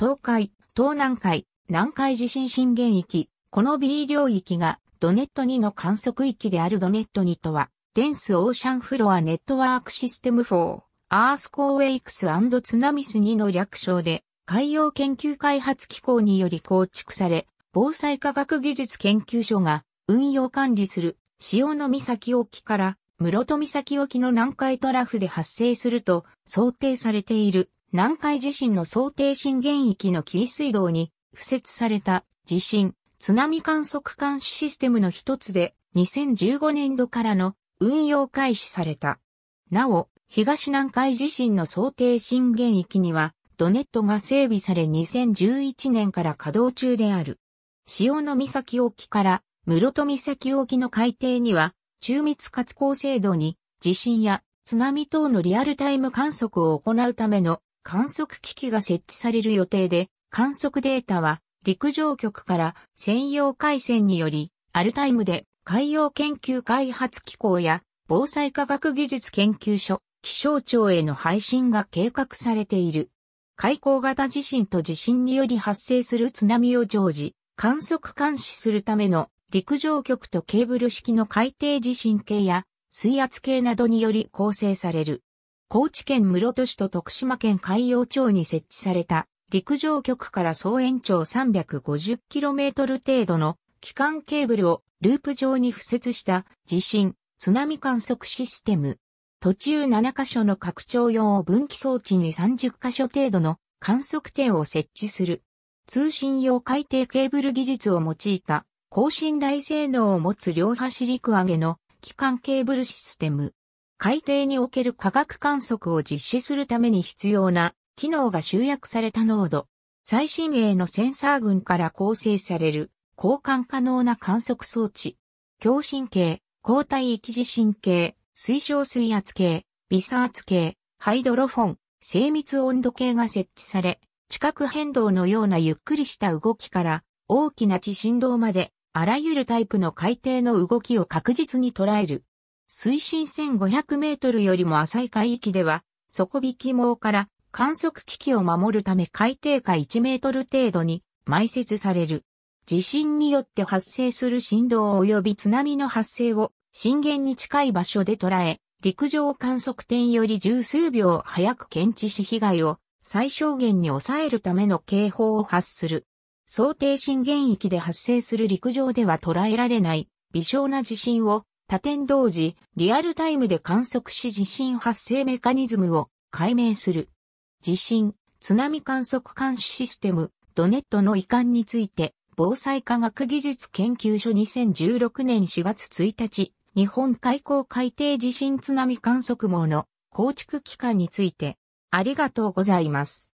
東海、東南海、南海地震震源域、この B 領域がドネット2の観測域であるドネット2とは、デンスオーシャンフロアネットワークシステム4、アースコーウェイクスツナミス2の略称で、海洋研究開発機構により構築され、防災科学技術研究所が運用管理する潮の岬沖から室戸岬沖の南海トラフで発生すると想定されている南海地震の想定震源域の紀伊水道に付設された地震津波観測監視システムの一つで2015年度からの運用開始された。なお、東南海地震の想定震源域にはドネットが整備され2011年から稼働中である。潮の岬沖から室戸岬沖の海底には中密活つ制精度に地震や津波等のリアルタイム観測を行うための観測機器が設置される予定で、観測データは陸上局から専用回線により、アルタイムで海洋研究開発機構や防災科学技術研究所、気象庁への配信が計画されている。海溝型地震と地震により発生する津波を常時、観測監視するための陸上局とケーブル式の海底地震計や水圧計などにより構成される。高知県室戸市と徳島県海洋町に設置された陸上局から総延長 350km 程度の機関ケーブルをループ上に付設した地震、津波観測システム。途中7カ所の拡張用分岐装置に30カ所程度の観測点を設置する。通信用海底ケーブル技術を用いた高信頼性能を持つ両端陸上げの機関ケーブルシステム。海底における科学観測を実施するために必要な機能が集約された濃度。最新鋭のセンサー群から構成される交換可能な観測装置。共神経、抗体域地神経、水晶水圧計、微酸圧計、ハイドロフォン、精密温度計が設置され、地殻変動のようなゆっくりした動きから大きな地震動まであらゆるタイプの海底の動きを確実に捉える水深1500メートルよりも浅い海域では、底引き網から観測機器を守るため海底下1メートル程度に埋設される。地震によって発生する振動及び津波の発生を震源に近い場所で捉え、陸上観測点より十数秒早く検知し被害を最小限に抑えるための警報を発する。想定震源域で発生する陸上では捉えられない微小な地震を多点同時、リアルタイムで観測し地震発生メカニズムを解明する。地震、津波観測監視システム、ドネットの移管について、防災科学技術研究所2016年4月1日、日本海溝海底地震津波観測網の構築期間について、ありがとうございます。